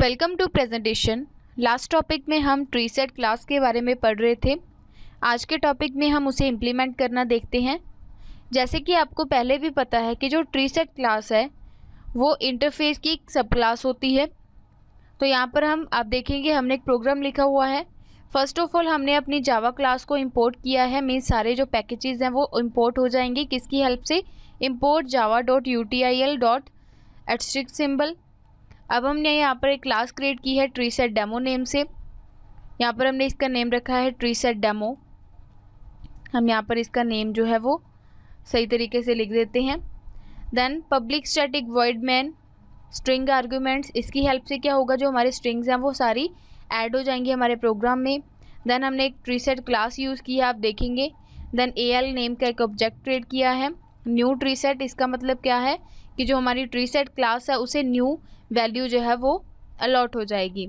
welcome to presentation last topic में हम tree set class के बारे में पढ़ रहे थे आज के टॉपिक में हम उसे इम्प्लीमेंट करना देखते हैं जैसे कि आपको पहले भी पता है कि जो ट्री सेट क्लास है वो इंटरफेस की एक सब क्लास होती है तो यहाँ पर हम आप देखेंगे हमने एक प्रोग्राम लिखा हुआ है फर्स्ट ऑफ ऑल हमने अपनी जावा क्लास को इम्पोर्ट किया है मीन्स सारे जो पैकेजेज हैं वो इम्पोर्ट हो जाएंगे किसकी हेल्प से import java dot U T I L dot asterisk symbol अब हमने यहाँ पर एक क्लास क्रिएट की है ट्री सेट डेमो नेम से यहाँ पर हमने इसका नेम रखा है ट्री सेट डेमो हम यहाँ पर इसका नेम जो है वो सही तरीके से लिख देते हैं then public static void main string arguments इसकी हेल्प से क्या होगा जो हमारे स्ट्रिंग्स हैं वो सारी ऐड हो जाएंगी हमारे प्रोग्राम में देन हमने एक ट्री सेट क्लास यूज़ की है आप देखेंगे देन ए एल नेम का एक ऑब्जेक्ट क्रिएट किया है न्यू ट्री सेट इसका मतलब क्या है कि जो हमारी ट्री सेट क्लास है उसे न्यू वैल्यू जो है वो अलॉट हो जाएगी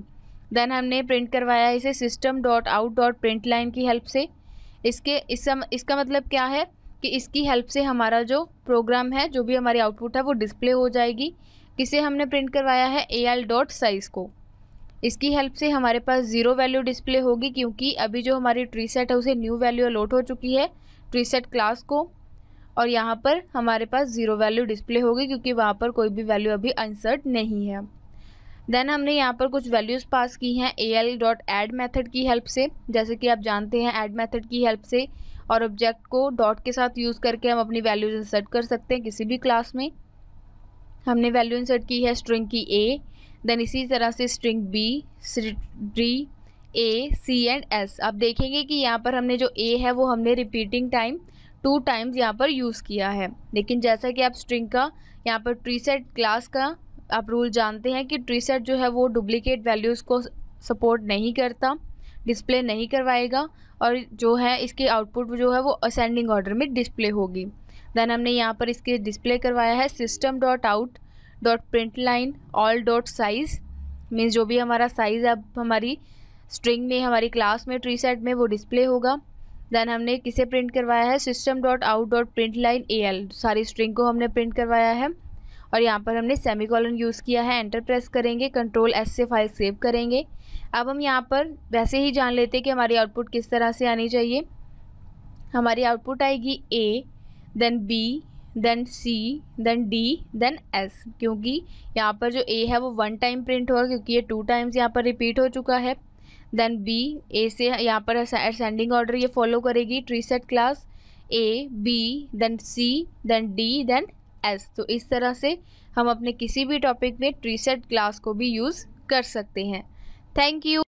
देन हमने प्रिंट करवाया इसे system dot out dot print line की हेल्प से इसके इस सम, इसका मतलब क्या है कि इसकी हेल्प से हमारा जो प्रोग्राम है जो भी हमारी आउटपुट है वो डिस्प्ले हो जाएगी किसे हमने प्रिंट करवाया है ए एल डॉट साइज़ को इसकी हेल्प से हमारे पास ज़ीरो वैल्यू डिस्प्ले होगी क्योंकि अभी जो हमारी ट्री सेट है उसे न्यू वैल्यू अलॉट हो चुकी है ट्री सेट क्लास को और यहाँ पर हमारे पास ज़ीरो वैल्यू डिस्प्ले होगी क्योंकि वहाँ पर कोई भी वैल्यू अभी इंसर्ट नहीं है देन हमने यहाँ पर कुछ वैल्यूज़ पास की हैं A L dot add method की हेल्प से जैसे कि आप जानते हैं ऐड मैथड की हेल्प से और ऑब्जेक्ट को डॉट के साथ यूज़ करके हम अपनी वैल्यूज इंसर्ट कर सकते हैं किसी भी क्लास में हमने वैल्यू इंसर्ट की है स्ट्रिंग की ए देन इसी तरह से string B D A C and S आप देखेंगे कि यहाँ पर हमने जो ए है वो हमने रिपीटिंग टाइम टू टाइम्स यहाँ पर यूज़ किया है लेकिन जैसा कि आप स्ट्रिंग का यहाँ पर ट्री सेट क्लास का आप रूल जानते हैं कि ट्री सेट जो है वो डुप्लीकेट वैल्यूज़ को सपोर्ट नहीं करता डिस्प्ले नहीं करवाएगा और जो है इसकी आउटपुट जो है वो असेंडिंग ऑर्डर में डिस्प्ले होगी देन हमने यहाँ पर इसके डिस्प्ले करवाया है system dot out dot print line all dot size means जो भी हमारा साइज़ अब हमारी स्ट्रिंग में हमारी क्लास में ट्री सेट में वो डिस्प्ले होगा देन हमने किसे प्रिंट करवाया है system dot out dot print line A L सारी स्ट्रिंग को हमने प्रिंट करवाया है और यहाँ पर हमने सेमी कॉलन यूज़ किया है एंटर प्रेस करेंगे कंट्रोल एस से फाइल सेव करेंगे अब हम यहाँ पर वैसे ही जान लेते हैं कि हमारी आउटपुट किस तरह से आनी चाहिए हमारी आउटपुट आएगी A then B then C then D then S क्योंकि यहाँ पर जो ए है वो वन टाइम प्रिंट होगा क्योंकि ये टू टाइम्स यहाँ पर रिपीट हो चुका है देन बी ए से यहाँ पर असेंडिंग ऑर्डर ये फॉलो करेगी tree set class A B then C then D then S तो इस तरह से हम अपने किसी भी टॉपिक में ट्री सेट क्लास को भी यूज़ कर सकते हैं थैंक यू